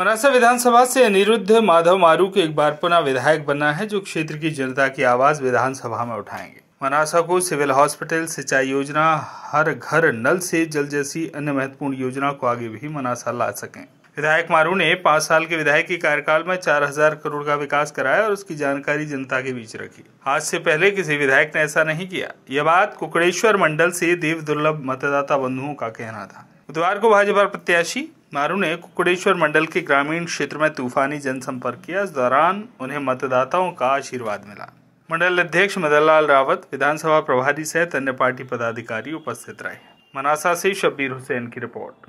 मनासा विधानसभा से अनिरुद्ध माधव मारू को एक बार पुनः विधायक बनना है जो क्षेत्र की जनता की आवाज विधानसभा में उठाएंगे मनासा को सिविल हॉस्पिटल सिंचाई योजना हर घर नल से जल जैसी अन्य महत्वपूर्ण योजना को आगे भी मनासा ला सके विधायक मारू ने पाँच साल के विधायक कार्यकाल में चार हजार करोड़ का विकास कराया और उसकी जानकारी जनता के बीच रखी आज से पहले किसी विधायक ने ऐसा नहीं किया यह बात कुकड़ेश्वर मंडल से देव दुर्लभ मतदाता बंधुओं का कहना था बुधवार को भाजपा प्रत्याशी मारू ने कुकड़ेश्वर मंडल के ग्रामीण क्षेत्र में तूफानी जनसंपर्क किया इस दौरान उन्हें मतदाताओं का आशीर्वाद मिला मंडल अध्यक्ष मदनलाल रावत विधानसभा प्रभारी सहित अन्य पार्टी पदाधिकारी उपस्थित रहे मनासा से शब्बीर हुसैन की रिपोर्ट